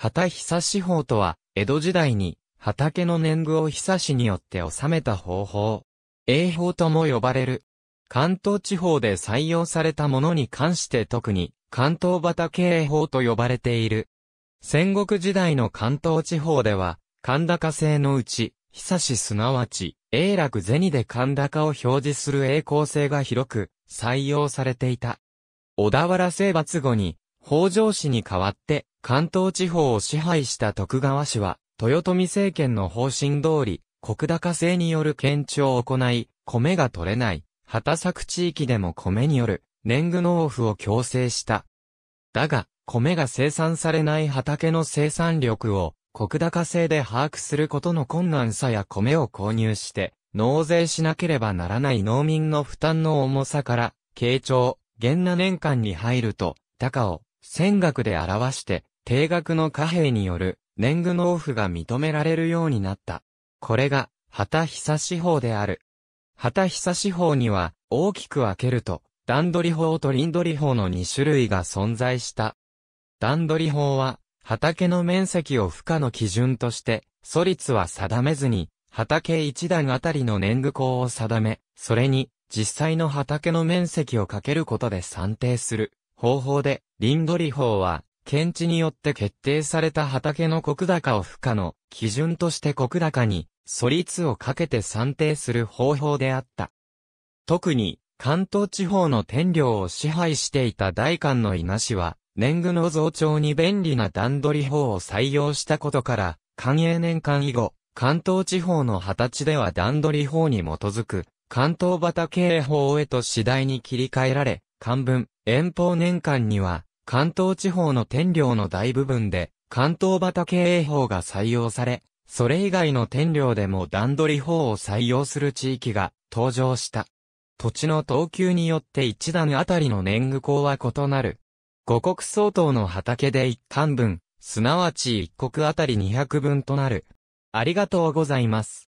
畑久志法とは、江戸時代に、畑の年貢を久志によって収めた方法。英法とも呼ばれる。関東地方で採用されたものに関して特に、関東畑英法と呼ばれている。戦国時代の関東地方では、神高制のうち、久志すなわち、英楽銭で神高を表示する栄光性が広く、採用されていた。小田原征伐後に、北条氏に代わって、関東地方を支配した徳川氏は、豊臣政権の方針通り、国高制による検知を行い、米が取れない、畑作地域でも米による、年貢納付を強制した。だが、米が生産されない畑の生産力を、国高制で把握することの困難さや米を購入して、納税しなければならない農民の負担の重さから、慶長、元那年間に入ると、高を、戦額で表して、定額の貨幣による年貢納付が認められるようになった。これが、旗久司法である。旗久司法には、大きく分けると、段取り法と林取り法の2種類が存在した。段取り法は、畑の面積を負荷の基準として、素率は定めずに、畑一段あたりの年貢項を定め、それに、実際の畑の面積をかけることで算定する方法で、林取り法は、検地によって決定された畑の国高を負荷の基準として国高に素率をかけて算定する方法であった。特に関東地方の天領を支配していた大官の稲氏は年貢の増長に便利な段取り法を採用したことから官営年間以後関東地方の二十歳では段取り法に基づく関東畑経営法へと次第に切り替えられ、漢文、遠方年間には、関東地方の天領の大部分で、関東畑営法が採用され、それ以外の天領でも段取り法を採用する地域が登場した。土地の等級によって一段あたりの年貢公は異なる。五国相当の畑で一貫分、すなわち一国あたり二百分となる。ありがとうございます。